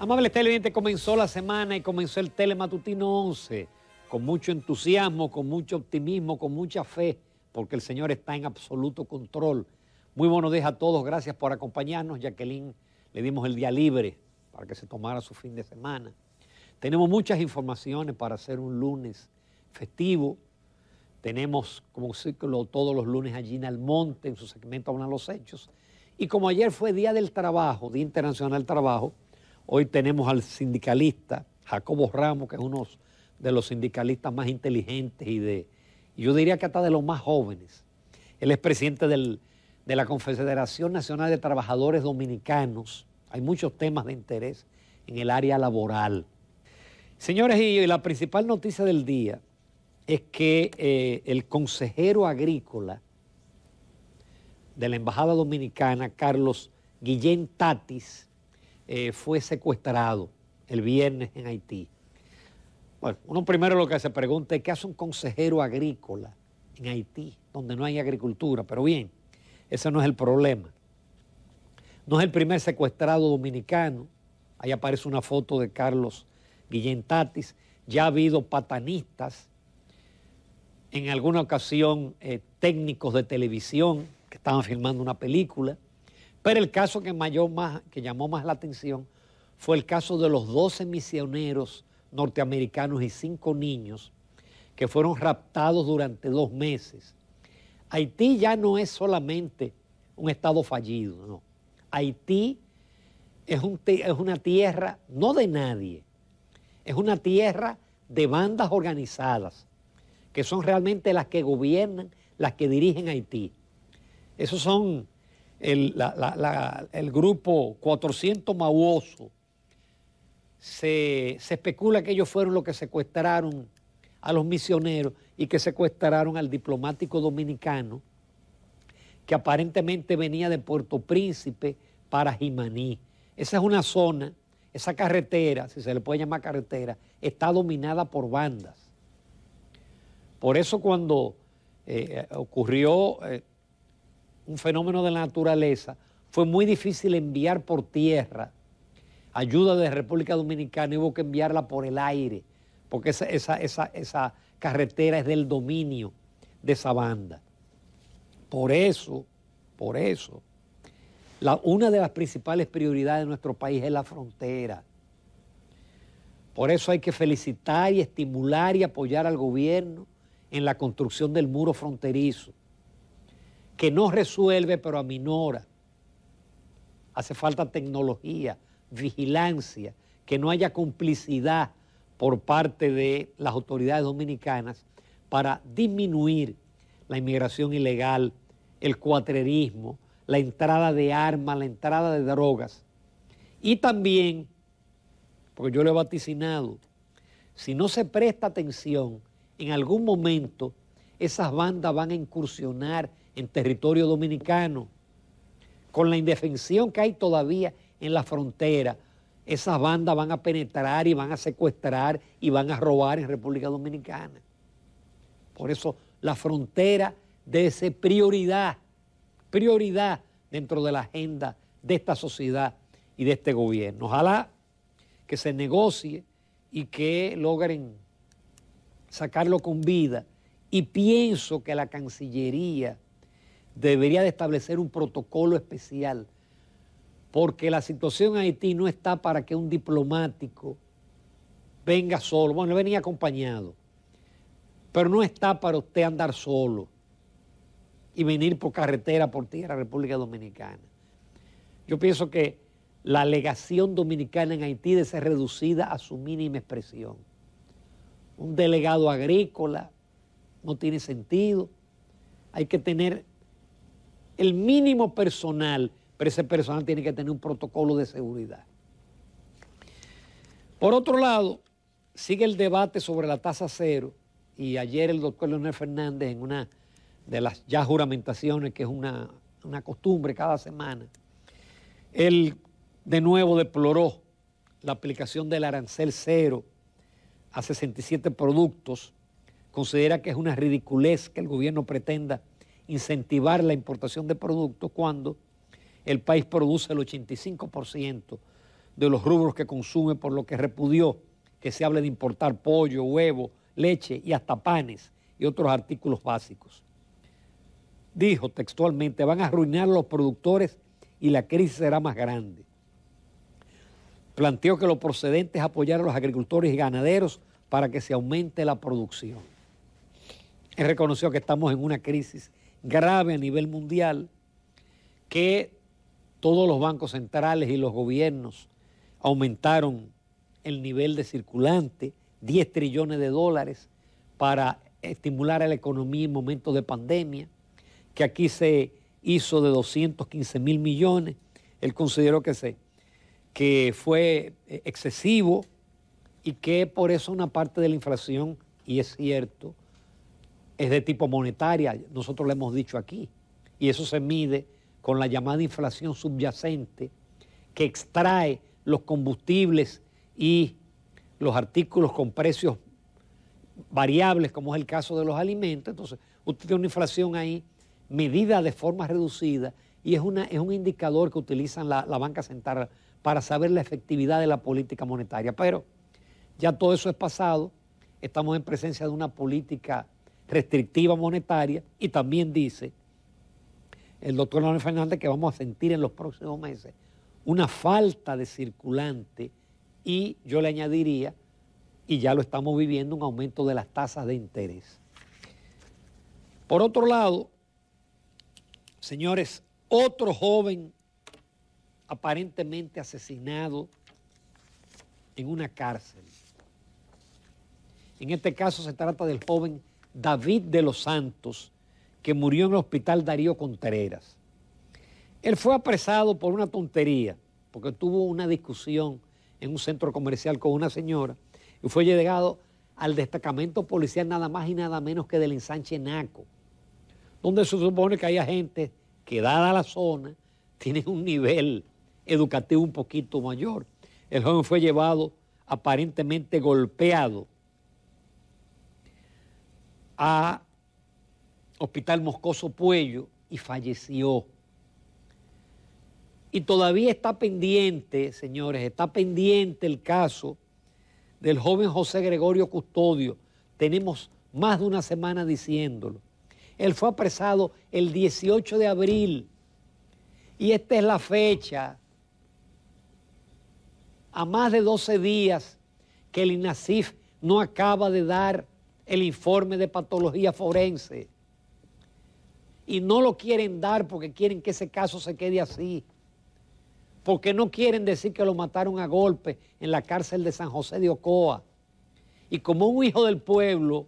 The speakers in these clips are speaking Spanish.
Amables televidente comenzó la semana y comenzó el Telematutino 11 con mucho entusiasmo, con mucho optimismo, con mucha fe, porque el Señor está en absoluto control. Muy buenos días a todos, gracias por acompañarnos. Jacqueline, le dimos el día libre para que se tomara su fin de semana. Tenemos muchas informaciones para hacer un lunes festivo. Tenemos como ciclo todos los lunes allí en el Monte en su segmento Hablan los Hechos. Y como ayer fue Día del Trabajo, Día Internacional del Trabajo, Hoy tenemos al sindicalista Jacobo Ramos, que es uno de los sindicalistas más inteligentes y de, yo diría que hasta de los más jóvenes. Él es presidente de la Confederación Nacional de Trabajadores Dominicanos. Hay muchos temas de interés en el área laboral. Señores, y la principal noticia del día es que eh, el consejero agrícola de la Embajada Dominicana, Carlos Guillén Tatis, eh, fue secuestrado el viernes en Haití. Bueno, uno primero lo que se pregunta es qué hace un consejero agrícola en Haití, donde no hay agricultura, pero bien, ese no es el problema. No es el primer secuestrado dominicano, ahí aparece una foto de Carlos Guillén Tatis, ya ha habido patanistas, en alguna ocasión eh, técnicos de televisión que estaban filmando una película, pero el caso que, más, que llamó más la atención fue el caso de los 12 misioneros norteamericanos y cinco niños que fueron raptados durante dos meses. Haití ya no es solamente un estado fallido, no. Haití es, es una tierra no de nadie, es una tierra de bandas organizadas, que son realmente las que gobiernan, las que dirigen Haití. Esos son el, grupo 400 Mauoso, se, especula que ellos fueron los que secuestraron a los misioneros y que secuestraron al diplomático dominicano que aparentemente venía de Puerto Príncipe para Jimaní. Esa es una zona, esa carretera, si se le puede llamar carretera, está dominada por bandas. Por eso cuando eh, ocurrió eh, un fenómeno de la naturaleza, fue muy difícil enviar por tierra ayuda de República Dominicana, hubo que enviarla por el aire, porque esa, esa, esa carretera es del dominio de esa banda. Por eso, por eso, una de las principales prioridades de nuestro país es la frontera. Por eso hay que felicitar y estimular y apoyar al gobierno en la construcción del muro fronterizo que no resuelve pero aminora. Hace falta tecnología, vigilancia, que no haya complicidad por parte de las autoridades dominicanas para disminuir la inmigración ilegal, el cuatrerismo, la entrada de armas, la entrada de drogas. Y también, porque yo lo he vaticinado, si no se presta atención, en algún momento esas bandas van a incursionar en territorio dominicano. Con la indefensión que hay todavía en la frontera, esas bandas van a penetrar y van a secuestrar y van a robar en República Dominicana. Por eso la frontera debe ser prioridad, prioridad dentro de la agenda de esta sociedad y de este gobierno. Ojalá que se negocie y que logren sacarlo con vida y pienso que la Cancillería debería de establecer un protocolo especial, porque la situación en Haití no está para que un diplomático venga solo, bueno, venía acompañado, pero no está para usted andar solo y venir por carretera, por tierra a República Dominicana. Yo pienso que la legación dominicana en Haití debe ser reducida a su mínima expresión. Un delegado agrícola, no tiene sentido. Hay que tener el mínimo personal, pero ese personal tiene que tener un protocolo de seguridad. Por otro lado, sigue el debate sobre la tasa cero y ayer el doctor Leonel Fernández en una de las ya juramentaciones, que es una, costumbre cada semana, él de nuevo deploró la aplicación del arancel cero a 67 productos considera que es una ridiculez que el gobierno pretenda incentivar la importación de productos cuando el país produce el 85% de los rubros que consume, por lo que repudió que se hable de importar pollo, huevo, leche y hasta panes y otros artículos básicos. Dijo textualmente, van a arruinar a los productores y la crisis será más grande. Planteó que lo procedente es apoyar a los agricultores y ganaderos para que se aumente la producción. Él reconoció que estamos en una crisis grave a nivel mundial, que todos los bancos centrales y los gobiernos aumentaron el nivel de circulante, 10 trillones de dólares, para estimular a la economía en momentos de pandemia, que aquí se hizo de 215 mil millones. Él consideró que, se, que fue eh, excesivo y que por eso una parte de la inflación, y es cierto, es de tipo monetaria, nosotros lo hemos dicho aquí, y eso se mide con la llamada inflación subyacente que extrae los combustibles y los artículos con precios variables, como es el caso de los alimentos. Entonces, usted tiene una inflación ahí medida de forma reducida y es, una, es un indicador que utilizan la, la banca central para saber la efectividad de la política monetaria. Pero ya todo eso es pasado, estamos en presencia de una política restrictiva monetaria y también dice el doctor Leonel Fernández que vamos a sentir en los próximos meses una falta de circulante y yo le añadiría, y ya lo estamos viviendo, un aumento de las tasas de interés. Por otro lado, señores, otro joven aparentemente asesinado en una cárcel. En este caso se trata del joven David de los Santos, que murió en el hospital Darío Contreras. Él fue apresado por una tontería, porque tuvo una discusión en un centro comercial con una señora y fue llegado al destacamento policial nada más y nada menos que del ensanche Naco, donde se supone que hay gente que, dada la zona, tiene un nivel educativo un poquito mayor. El joven fue llevado aparentemente golpeado a Hospital Moscoso Puello y falleció. Y todavía está pendiente, señores, está pendiente el caso del joven José Gregorio Custodio. Tenemos más de una semana diciéndolo. Él fue apresado el 18 de abril y esta es la fecha, a más de 12 días, que el INACIF no acaba de dar el informe de patología forense. Y no lo quieren dar porque quieren que ese caso se quede así. Porque no quieren decir que lo mataron a golpe en la cárcel de San José de Ocoa. Y como un hijo del pueblo,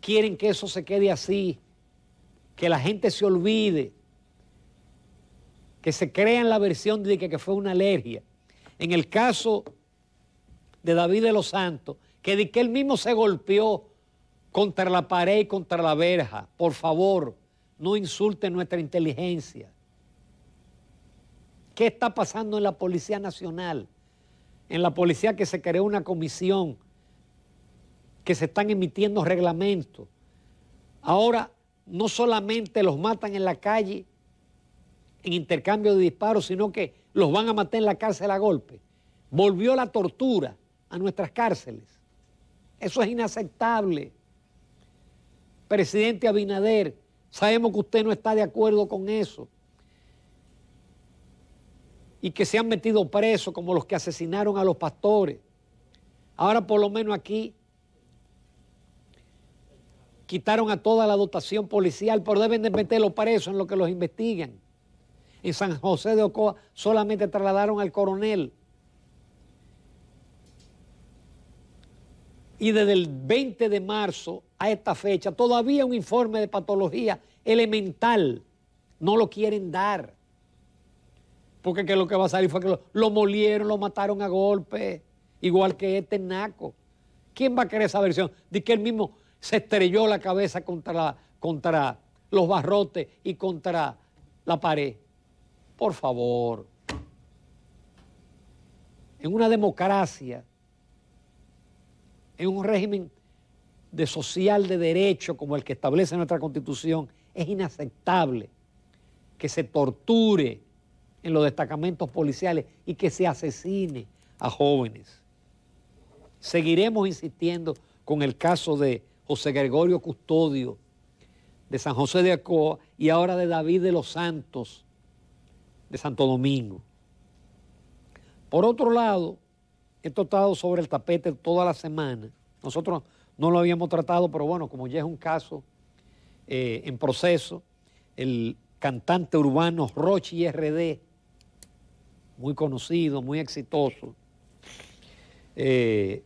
quieren que eso se quede así, que la gente se olvide, que se crea en la versión de que, que fue una alergia. En el caso de David de los Santos, que de que él mismo se golpeó contra la pared y contra la verja. Por favor, no insulten nuestra inteligencia. ¿Qué está pasando en la Policía Nacional? En la policía que se creó una comisión, que se están emitiendo reglamentos. Ahora no solamente los matan en la calle en intercambio de disparos, sino que los van a matar en la cárcel a golpe. Volvió la tortura a nuestras cárceles. Eso es inaceptable. Presidente Abinader, sabemos que usted no está de acuerdo con eso. Y que se han metido presos como los que asesinaron a los pastores. Ahora por lo menos aquí quitaron a toda la dotación policial, pero deben de meterlos presos en lo que los investigan. En San José de Ocoa solamente trasladaron al coronel. y desde el 20 de marzo a esta fecha todavía un informe de patología elemental no lo quieren dar. Porque lo que va a salir fue que lo, molieron, lo mataron a golpe, igual que este naco. ¿Quién va a querer esa versión de que él mismo se estrelló la cabeza contra los barrotes y contra la pared? Por favor. En una democracia en un régimen de social de derecho como el que establece nuestra constitución, es inaceptable que se torture en los destacamentos policiales y que se asesine a jóvenes. Seguiremos insistiendo con el caso de José Gregorio Custodio, de San José de Acoa y ahora de David de los Santos, de Santo Domingo. Por otro lado, esto ha estado sobre el tapete toda la semana. Nosotros no lo habíamos tratado, pero bueno, como ya es un caso eh, en proceso, el cantante urbano Rochi RD, muy conocido, muy exitoso, eh,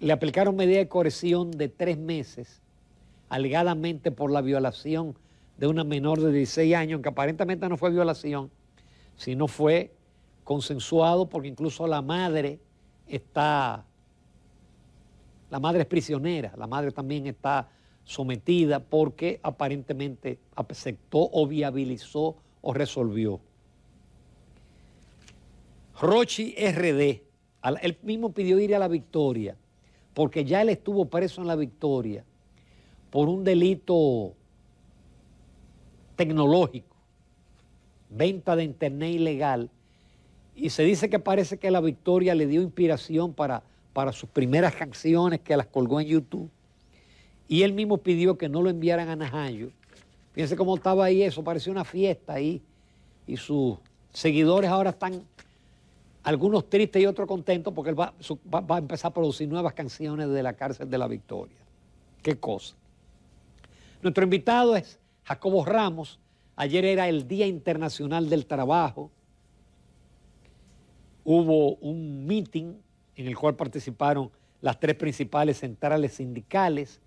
le aplicaron medida de coerción de tres meses, alegadamente por la violación de una menor de 16 años, que aparentemente no fue violación, sino fue consensuado porque incluso la madre está, la madre es prisionera, la madre también está sometida porque aparentemente aceptó o viabilizó o resolvió. Rochi RD, él mismo pidió ir a la victoria, porque ya él estuvo preso en la victoria por un delito tecnológico, venta de internet ilegal, y se dice que parece que la victoria le dio inspiración para, para sus primeras canciones que las colgó en YouTube. Y él mismo pidió que no lo enviaran a Najayo. Fíjense cómo estaba ahí eso, parecía una fiesta ahí. Y sus seguidores ahora están algunos tristes y otros contentos porque él va, a empezar a producir nuevas canciones de la cárcel de la victoria. Qué cosa. Nuestro invitado es Jacobo Ramos. Ayer era el Día Internacional del Trabajo hubo un meeting en el cual participaron las tres principales centrales sindicales,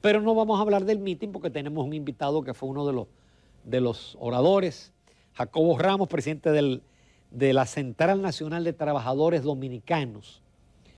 pero no vamos a hablar del meeting porque tenemos un invitado que fue uno de los, de los oradores, Jacobo Ramos, presidente de la Central Nacional de Trabajadores Dominicanos.